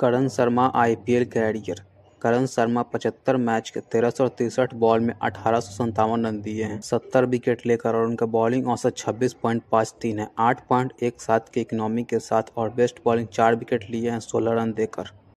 करण Sharma IPL career Karan Sharma पचहत्तर match के तेरह सौ तिरसठ बॉल में अठारह सौ संतावन रन दिए हैं सत्तर विकेट लेकर और उनका बॉलिंग औसत छब्बीस पॉइंट पाँच तीन है आठ पॉइंट एक सात के इकोनॉमी के साथ और बेस्ट बॉलिंग चार विकेट लिए हैं सोलह रन देकर